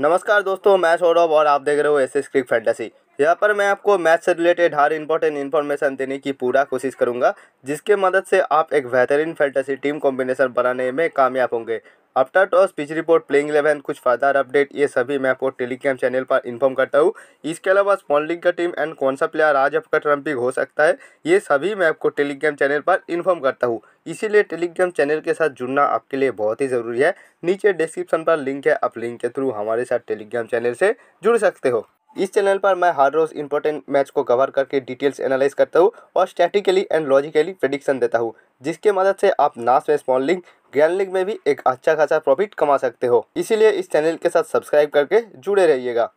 नमस्कार दोस्तों मैं सौरभ और आप देख रहे हो एस एस क्रिक फैंटेसी यहाँ पर मैं आपको मैथ से रिलेटेड हर इंपॉर्टेंट इन्फॉर्मेशन देने की पूरा कोशिश करूँगा जिसके मदद से आप एक बेहतरीन फैंटेसी टीम कॉम्बिनेशन बनाने में कामयाब होंगे after toss pitch report playing eleven कुछ फर्दर अपडेट ये सभी मैं आपको टेलीग्राम चैनल पर इन्फॉर्म करता हूँ इसके अलावा स्मॉल लीग का टीम एंड कौन सा प्लेयर आज आपका ट्रम्पिक हो सकता है ये सभी मैं आपको टेलीग्राम चैनल पर इन्फॉर्म करता हूँ इसीलिए टेलीग्राम चैनल के साथ जुड़ना आपके लिए बहुत ही ज़रूरी है नीचे डिस्क्रिप्शन पर लिंक है आप लिंक के थ्रू हमारे साथ टेलीग्राम चैनल से जुड़ सकते हो इस चैनल पर मैं हर रोज़ इंपॉर्टेंट मैच को कवर करके डिटेल्स एनालाइज करता हूँ और स्टैटिकली एंड लॉजिकली प्रडिक्शन देता हूँ जिसके मदद से आप नास में स्मॉल लिंग ग्रैंड लीग में भी एक अच्छा खासा प्रॉफिट कमा सकते हो इसीलिए इस चैनल के साथ सब्सक्राइब करके जुड़े रहिएगा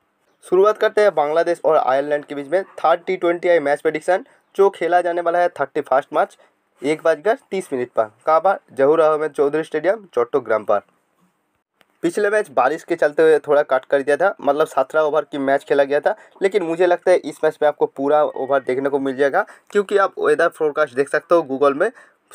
शुरुआत करते हैं बांग्लादेश और आयरलैंड के बीच में third T twenty I match prediction जो खेला जाने वाला है थर्टी फर्स्ट मार्च एक बजकर तीस मिनट पर कहाँ पर जहूर अहमद चौधरी स्टेडियम चट्टोग्राम पर पिछले मैच बारिश के चलते हुए थोड़ा कट कर दिया था मतलब सत्रह ओवर की मैच खेला गया था लेकिन मुझे लगता है इस मैच में आपको पूरा ओवर देखने को मिल जाएगा क्योंकि आप वेदर फोरकास्ट देख सकते हो गूगल में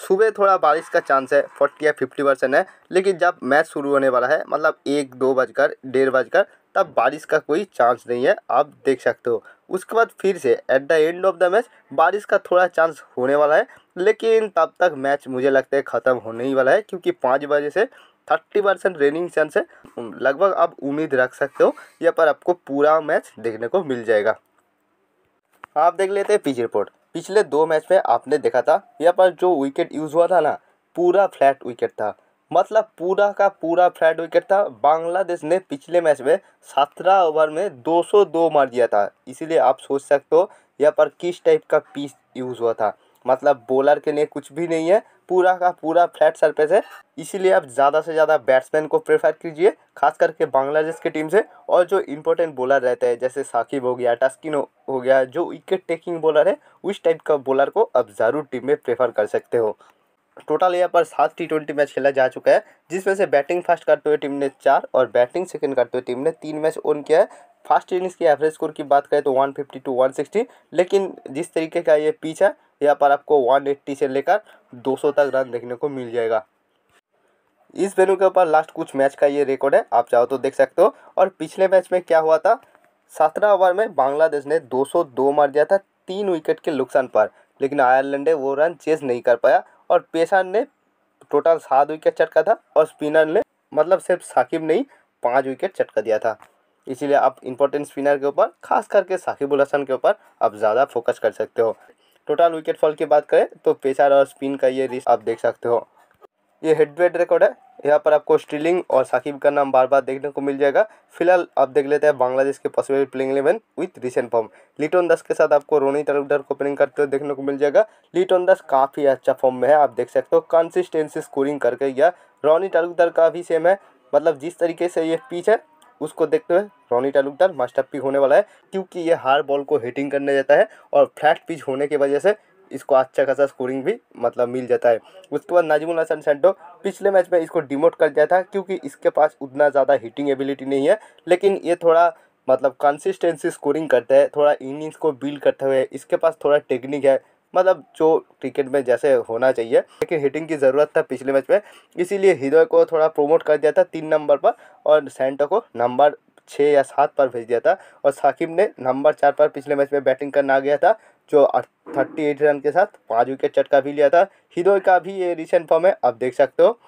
सुबह थोड़ा बारिश का चांस है फोर्टी या फिफ्टी परसेंट है लेकिन जब मैच शुरू होने वाला है मतलब एक दो बजकर डेढ़ बजकर तब बारिश का कोई चांस नहीं है आप देख सकते हो उसके बाद फिर से at the end of the match बारिश का थोड़ा चांस होने वाला है लेकिन तब तक मैच मुझे लगता है ख़त्म होने ही वाला है क्योंकि पाँच बजे से थर्टी परसेंट रेनिंग चांस है लगभग आप उम्मीद रख सकते हो यहाँ पर आपको पूरा मैच देखने को मिल जाएगा आप देख लेते हैं पिच रिपोर्ट पिछले दो मैच में आपने देखा था यहाँ पर जो विकेट यूज़ हुआ था ना पूरा फ्लैट विकेट था मतलब पूरा का पूरा फ्लैट विकेट था बांग्लादेश ने पिछले मैच में सत्रह ओवर में 202 मार दिया था इसीलिए आप सोच सकते हो यहाँ पर किस टाइप का पिच यूज़ हुआ था मतलब बॉलर के लिए कुछ भी नहीं है पूरा का पूरा फ्लैट सरफेस है इसीलिए आप ज़्यादा से ज़्यादा बैट्समैन को प्रेफर कीजिए खास करके बांग्लादेश की टीम से और जो इंपॉर्टेंट बॉलर रहते हैं जैसे साकिब हो गया टस्किन हो, गया जो विकेट टेकिंग बॉलर है उस टाइप का बॉलर को आप ज़रूर टीम में प्रेफर कर सकते हो टोटल यहाँ पर सात टी ट्वेंटी मैच खेला जा चुका है जिसमें से बैटिंग फर्स्ट करते हुए टीम ने चार और बैटिंग सेकंड करते हुए टीम ने तीन मैच ओन किया है फर्स्ट इनिंग्स की एवरेज स्कोर की बात करें तो one fifty two one sixty लेकिन जिस तरीके का ये पिच है यहाँ पर आपको 180 से लेकर 200 तक रन देखने को मिल जाएगा इस वेन्यू के ऊपर लास्ट कुछ मैच का ये रिकॉर्ड है आप चाहो तो देख सकते हो और पिछले मैच में क्या हुआ था सत्रह ओवर में बांग्लादेश ने 202 मार दिया था तीन विकेट के नुकसान पर लेकिन आयरलैंड ने वो रन चेज नहीं कर पाया और पेशान ने टोटल सात विकेट चटका था और स्पिनर ने मतलब सिर्फ साकिब ने ही पाँच विकेट चटका दिया था इसीलिए आप इम्पोर्टेंट स्पिनर के ऊपर खास करके साकिबुल हसन के ऊपर आप ज़्यादा फोकस कर सकते हो टोटल विकेट फॉल की बात करें तो पेसर और स्पिन का ये रिस्क आप देख सकते हो ये हेड वेड रिकॉर्ड है यहाँ पर आपको स्ट्रीलिंग और साकिब का नाम बार बार देखने को मिल जाएगा फिलहाल आप देख लेते हैं बांग्लादेश के possible playing eleven with recent form Liton Das के साथ आपको रोनी अलुडर को ओपनिंग करते हुए देखने को मिल जाएगा लिटोन दस काफ़ी अच्छा फॉर्म में है आप देख सकते हो कंसिस्टेंसी स्कोरिंग करके गया रोनी अलुडर का भी सेम है मतलब जिस तरीके से ये पीच है उसको देखते हुए रोनी तालुकदार मास्टर पिक होने वाला है क्योंकि ये हार बॉल को हिटिंग करने जाता है और फ्लैट पिच होने की वजह से इसको अच्छा खासा स्कोरिंग भी मतलब मिल जाता है उसके बाद नाजिमुल हसन सेंटो पिछले मैच में इसको डिमोट कर दिया था क्योंकि इसके पास उतना ज़्यादा हिटिंग एबिलिटी नहीं है लेकिन ये थोड़ा मतलब कंसिस्टेंसी स्कोरिंग करता है थोड़ा इनिंग्स को बिल्ड करते हुए इसके पास थोड़ा टेक्निक है मतलब जो क्रिकेट में जैसे होना चाहिए लेकिन हिटिंग की ज़रूरत था पिछले मैच में इसीलिए हिदय को थोड़ा प्रमोट कर दिया था तीन नंबर पर और सेंटो को नंबर छः या सात पर भेज दिया था और साकिब ने नंबर चार पर पिछले मैच में बैटिंग करना आ गया था जो थर्टी एट रन के साथ पाँच विकेट चटका भी लिया था हिरोय का भी ये रिसेंट फॉर्म है आप देख सकते हो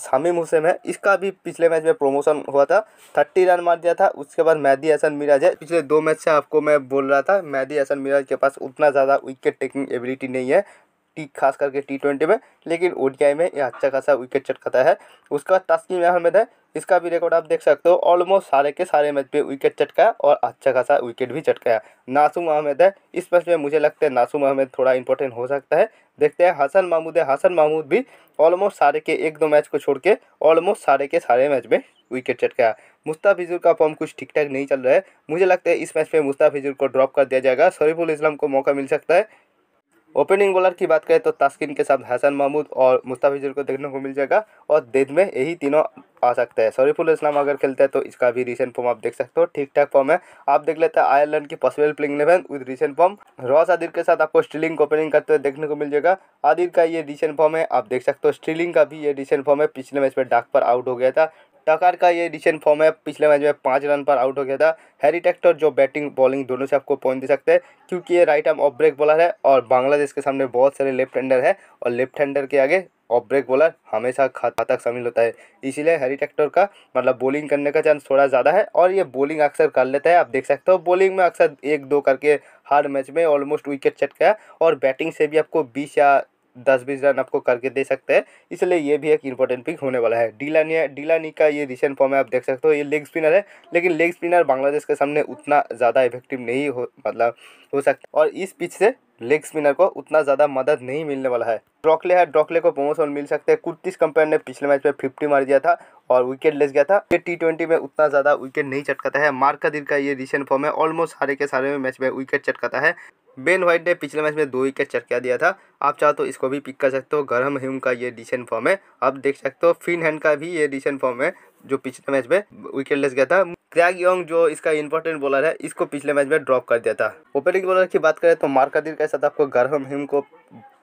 शामिम हुसैन है इसका भी पिछले मैच में प्रमोशन हुआ था थर्टी रन मार दिया था उसके बाद मैदी हसन मिराज है पिछले दो मैच से आपको मैं बोल रहा था मैदी हसन मिराज के पास उतना ज़्यादा विकेट टेकिंग एबिलिटी नहीं है टी खास करके टी ट्वेंटी में लेकिन ओडीआई में यह अच्छा खासा विकेट चटकाता है उसके बाद तस्कीम अहमद है इसका भी रिकॉर्ड आप देख सकते हो ऑलमोस्ट सारे के सारे मैच में विकेट चटकाया और अच्छा खासा विकेट भी चटकाया नासूम अहमद है इस मैच में मुझे लगता है नासूम अहमद थोड़ा इंपॉर्टेंट हो सकता है देखते हैं हसन महमूद है हसन महमूद भी ऑलमोस्ट सारे के एक दो मैच को छोड़ के ऑलमोस्ट सारे के सारे मैच में विकेट चटकाया मुस्ताफिजुर का फॉर्म कुछ ठीक ठाक नहीं चल रहा है मुझे लगता है इस मैच में मुस्ताफिजुर को ड्रॉप कर दिया जाएगा शरीफुल इस्लाम को मौका मिल सकता है ओपनिंग बॉलर की बात करें तो तस्किन के साथ हसन महमूद और मुस्ताफिजर को देखने को मिल जाएगा और देद में यही तीनों आ सकते हैं शरीफुल इस्लाम अगर खेलते हैं तो इसका भी रिसेंट फॉर्म आप देख सकते हो ठीक ठाक फॉर्म है आप देख लेते हैं आयरलैंड की possible playing eleven with recent form Ross Adair के साथ आपको स्ट्रीलिंग ओपनिंग करते हुए देखने को मिल जाएगा आदिर का ये रिसेंट फॉर्म है आप देख सकते हो स्ट्रीलिंग का भी ये रिसेंट फॉर्म है पिछले मैच में डाक पर आउट हो गया था तकार का ये डिसेंट फॉर्म है पिछले मैच में पाँच रन पर आउट हो गया था हैरी टेक्टर जो बैटिंग बॉलिंग दोनों से आपको पॉइंट दे सकते हैं क्योंकि ये right arm off break bowler है और बांग्लादेश के सामने बहुत सारे लेफ्ट हैंडर है और लेफ्ट हैंडर के आगे ऑफ ब्रेक बॉलर हमेशा घातक शामिल होता है इसीलिए हैरी टेक्टर का मतलब बॉलिंग करने का चांस थोड़ा ज़्यादा है और ये बॉलिंग अक्सर कर लेता है आप देख सकते हो बॉलिंग में अक्सर एक दो करके हर मैच में ऑलमोस्ट विकेट चट गया और बैटिंग से भी आपको बीस या दस बीस रन आपको करके दे सकते हैं इसलिए ये भी एक इंपॉर्टेंट पिक होने वाला है डीलानिया डीलानी का ये रिसेंट फॉर्म है आप देख सकते हो ये लेग स्पिनर है लेकिन लेग स्पिनर बांग्लादेश के सामने उतना ज़्यादा इफेक्टिव नहीं हो मतलब हो सकता और इस पिच से लेग स्पिनर को उतना ज़्यादा मदद नहीं मिलने वाला है ड्रॉकले है ड्रॉकले को प्रमोशन मिल सकते हैं कुर्तीस कंपेयर ने पिछले मैच में फिफ्टी मार दिया था और विकेट लेस गया था टी ट्वेंटी में उतना ज़्यादा विकेट नहीं चटकाता है मार्कादिर का ये रिसेंट फॉर्म है ऑलमोस्ट सारे के सारे में मैच में विकेट चटकाता है बेन व्हाइट ने पिछले मैच में दो विकेट चटका दिया था आप चाहो तो इसको भी पिक कर सकते हो गरम हिम का ये डिसेंट फॉर्म है आप देख सकते हो फिन हैंड का भी ये डिसेंट फॉर्म है जो पिछले मैच में विकेट लेस गया था क्रैग योंग जो इसका इंपॉर्टेंट बॉलर है इसको पिछले मैच में ड्रॉप कर दिया था ओपनिंग बॉलर की बात करें तो मार्कादिर के साथ आपको गरम हिम को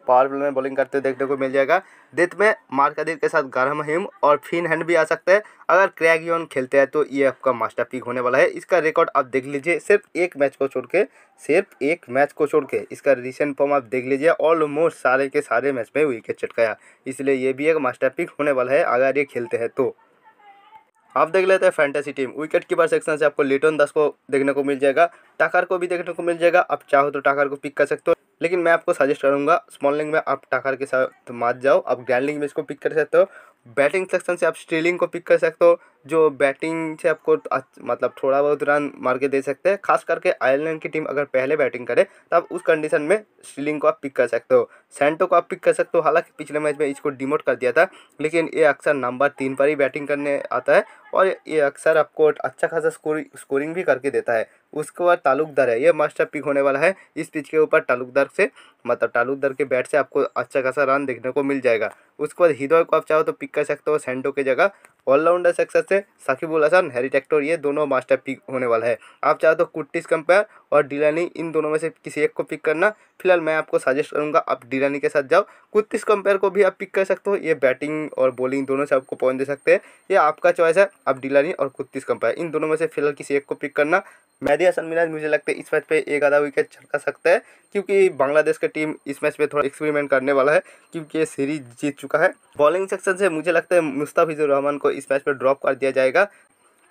पावर प्ले में बॉलिंग करते देखने को मिल जाएगा डेथ में मार्कादिर के साथ गरम हिम और फिन हैंड भी आ सकते हैं अगर क्रैग योंग खेलते हैं तो ये आपका मास्टर पिक होने वाला है इसका रिकॉर्ड आप देख लीजिए सिर्फ एक मैच को छोड़ के सिर्फ एक मैच को छोड़ के इसका रिसेंट फॉर्म आप देख लीजिए ऑलमोस्ट सारे के सारे मैच में विकेट चटकाया इसलिए ये भी एक मास्टर पिक होने वाला है अगर ये खेलते हैं तो आप देख लेते हैं fantasy team wicket keeper section से आपको लिटन दस को देखने को मिल जाएगा टाकर को भी देखने को मिल जाएगा आप चाहो तो टाकर को पिक कर सकते हो लेकिन मैं आपको सजेस्ट करूंगा स्मॉल लिंग में आप टाकर के साथ मत जाओ आप ग्रैंड लिंग में इसको पिक कर सकते हो बैटिंग सेक्शन से आप स्टीलिंग को पिक कर सकते हो जो बैटिंग से आपको मतलब थोड़ा बहुत रन मार के दे सकते हैं खास करके आयरलैंड की टीम अगर पहले बैटिंग करे तो आप उस कंडीशन में स्टीलिंग को आप पिक कर सकते हो सेंटो को आप पिक कर सकते हो हालांकि पिछले मैच में इसको डिमोट कर दिया था लेकिन ये अक्सर नंबर तीन पर ही बैटिंग करने आता है और ये अक्सर आपको अच्छा खासा स्कोरिंग भी करके देता है उसके बाद तालुकदार है ये मास्टर पिक होने वाला है इस पिच के ऊपर तालुकदार से मतलब तालुकदार के बैट से आपको अच्छा खासा रन देखने को मिल जाएगा उसके बाद हिदोय को आप चाहो तो पिक कर सकते हो सेंडो के जगह ऑलराउंडर सेक्शन से साकिबुल हसन हैरी टेक्टोर ये दोनों मास्टर पिक होने वाला है आप चाहे तो कुट्टिस कंपेयर और डिलानी इन दोनों में से किसी एक को पिक करना फिलहाल मैं आपको सजेस्ट करूंगा आप डिलानी के साथ जाओ कुत्तीस कंपेयर को भी आप पिक कर सकते हो ये बैटिंग और बॉलिंग दोनों से आपको पॉइंट दे सकते हैं ये आपका चॉइस है आप डिलानी और कुत्तीस कंपेयर इन दोनों में से फिलहाल किसी एक को पिक करना मेहदी हसन मिनाज मुझे लगता है इस मैच पे एक आधा विकेट छटका सकता है क्योंकि बांग्लादेश की टीम इस मैच पे थोड़ा एक्सपेरिमेंट करने वाला है क्योंकि ये सीरीज जीत चुका है बॉलिंग सेक्शन से मुझे लगता है मुस्ताफिजुर रहमान को इस मैच में ड्रॉप कर दिया जाएगा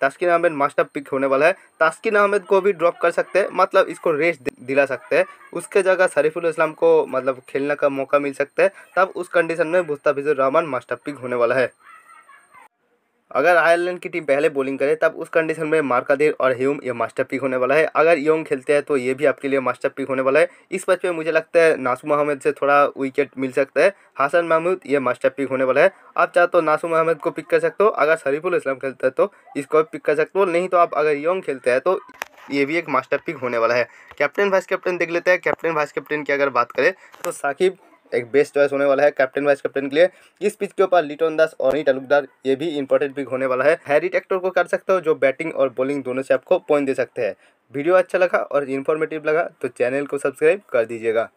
तस्किन अहमद मास्टर पिक होने वाला है तस्किन अहमद को भी ड्रॉप कर सकते हैं मतलब इसको रेस्ट दिला सकते हैं उसके जगह शरीफुल इस्लाम को मतलब खेलने का मौका मिल सकता है तब उस कंडीशन में मुस्ताफिजुर रहमान मास्टर पिक होने वाला है अगर आयरलैंड की टीम पहले बॉलिंग करे तब उस कंडीशन में मार्कादेर और ह्यूम ये मास्टर पिक होने वाला है अगर योंग खेलते हैं तो ये भी आपके लिए मास्टर पिक होने वाला है इस बच में मुझे लगता है नासू महमद से थोड़ा विकेट मिल सकता है हसन महमूद ये मास्टर पिक होने वाला है आप चाहे तो नासू महमद को पिक कर सकते हो अगर शरीफुल इस्लाम खेलते हैं तो इसको पिक कर सकते हो नहीं तो आप अगर योंग खेलते हैं तो ये भी एक मास्टर पिक होने वाला है कैप्टन वाइस कैप्टन देख लेते हैं कैप्टन वाइस कैप्टन की अगर बात करें तो साकिब एक बेस्ट चॉइस होने वाला है कैप्टन वाइस कैप्टन के लिए इस पिच के ऊपर लिटन दास और तालुकदार ये भी इंपॉर्टेंट पिक होने वाला है हैरी टेक्टर को कर सकते हो जो बैटिंग और बॉलिंग दोनों से आपको पॉइंट दे सकते हैं वीडियो अच्छा लगा और इन्फॉर्मेटिव लगा तो चैनल को सब्सक्राइब कर दीजिएगा